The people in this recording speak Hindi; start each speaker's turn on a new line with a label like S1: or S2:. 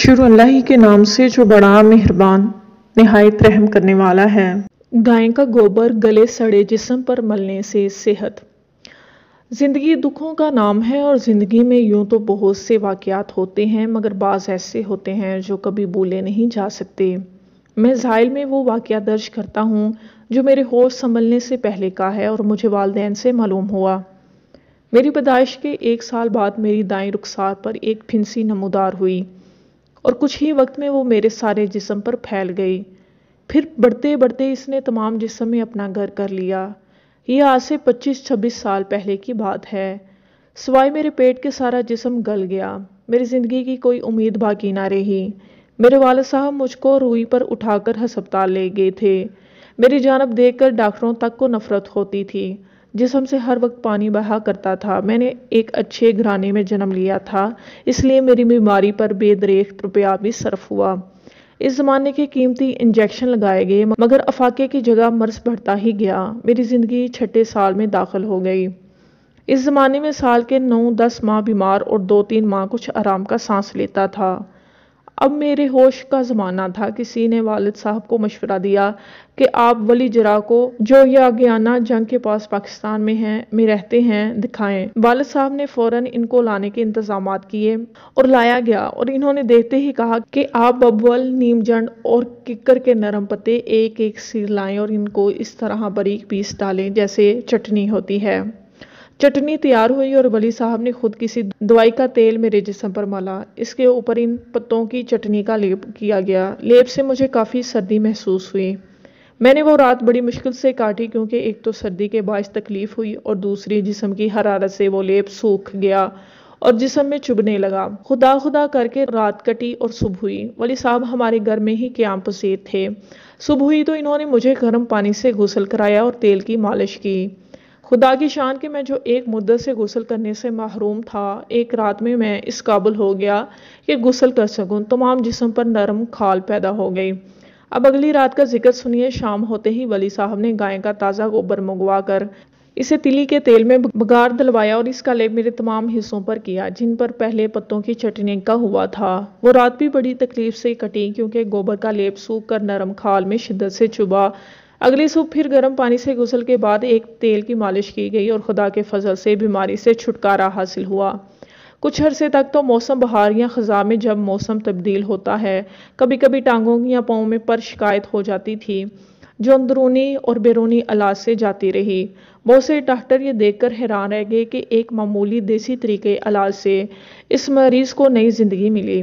S1: शुरू अल्लाह ही के नाम से जो बड़ा मेहरबान नहायत रहम करने वाला है गाय का गोबर गले सड़े जिसम पर मलने से सेहत ज़िंदगी दुखों का नाम है और ज़िंदगी में यूं तो बहुत से वाक़ात होते हैं मगर बाज़ ऐसे होते हैं जो कभी बोले नहीं जा सकते मैं ज़ाइल में वो वाक़ दर्ज करता हूँ जो मेरे होश संभलने से पहले का है और मुझे वालदे से मालूम हुआ मेरी पैदाइश के एक साल बाद मेरी दाएँ रुखसार पर एक फिंसी नमोदार हुई और कुछ ही वक्त में वो मेरे सारे जिसम पर फैल गई फिर बढ़ते बढ़ते इसने तमाम जिसम में अपना घर कर लिया ये आज से 25-26 साल पहले की बात है सिवाय मेरे पेट के सारा जिसम गल गया मेरी ज़िंदगी की कोई उम्मीद बाकी ना रही मेरे वाल साहब मुझको रूई पर उठाकर हस्पताल ले गए थे मेरी जानब देखकर डॉक्टरों तक को नफ़रत होती थी जिसम से हर वक्त पानी बहा करता था मैंने एक अच्छे घराने में जन्म लिया था इसलिए मेरी बीमारी पर बेदरेख रुपया भी सर्फ हुआ इस ज़माने के कीमती इंजेक्शन लगाए गए मगर अफाके की जगह मर्स बढ़ता ही गया मेरी ज़िंदगी छठे साल में दाखिल हो गई इस ज़माने में साल के नौ दस माह बीमार और दो तीन माह कुछ आराम का सांस लेता था अब मेरे होश का ज़माना था किसी ने वालिद साहब को मशवरा दिया कि आप वली जरा को जो यागियाना जंग के पास पाकिस्तान में हैं में रहते हैं दिखाएं वालद साहब ने फ़ौरन इनको लाने के इंतजाम किए और लाया गया और इन्होंने देखते ही कहा कि आप बबल नीमजंड और किकर के नरम पत्ते एक एक सिर लाएं और इनको इस तरह बरीक पीस डालें जैसे चटनी होती है चटनी तैयार हुई और वली साहब ने खुद किसी दवाई का तेल मेरे जिसम पर मला इसके ऊपर इन पत्तों की चटनी का लेप किया गया लेप से मुझे काफ़ी सर्दी महसूस हुई मैंने वो रात बड़ी मुश्किल से काटी क्योंकि एक तो सर्दी के बायस तकलीफ़ हुई और दूसरी जिसम की हरारत से वो लेप सूख गया और जिसम में चुभने लगा खुदा खुदा करके रात कटी और सुबह हुई वली साहब हमारे घर में ही क्याम पसीर थे सुबह हुई तो इन्होंने मुझे गर्म पानी से गुसल कराया और तेल की मालिश की खुदा की शान के मैं जो एक मुद्दत से गुसल करने से महरूम था एक रात में मैं इस काबुल हो गया कि गुसल कर सकूँ तमाम जिसम पर नरम खाल पैदा हो गई अब अगली रात का जिक्र सुनिए शाम होते ही वली साहब ने गाय का ताज़ा गोबर मंगवा कर इसे तिली के तेल में बघार दलवाया और इसका लेप मेरे तमाम हिस्सों पर किया जिन पर पहले पत्तों की चटनी का हुआ था वो रात भी बड़ी तकलीफ से कटी क्योंकि गोबर का लेप सूख कर नरम खाल में शिद्दत से चुबा अगली सुबह फिर गर्म पानी से गुसल के बाद एक तेल की मालिश की गई और खुदा के फजल से बीमारी से छुटकारा हासिल हुआ कुछ अरसे तक तो मौसम बहार या ख़ज़ा में जब मौसम तब्दील होता है कभी कभी टांगों या पाओ में पर शिकायत हो जाती थी जो अंदरूनी और बैरूनी अलाज से जाती रही बहुत से डॉक्टर ये देखकर हैरान रह गए कि एक मामूली देसी तरीके अलाज से इस मरीज़ को नई ज़िंदगी मिली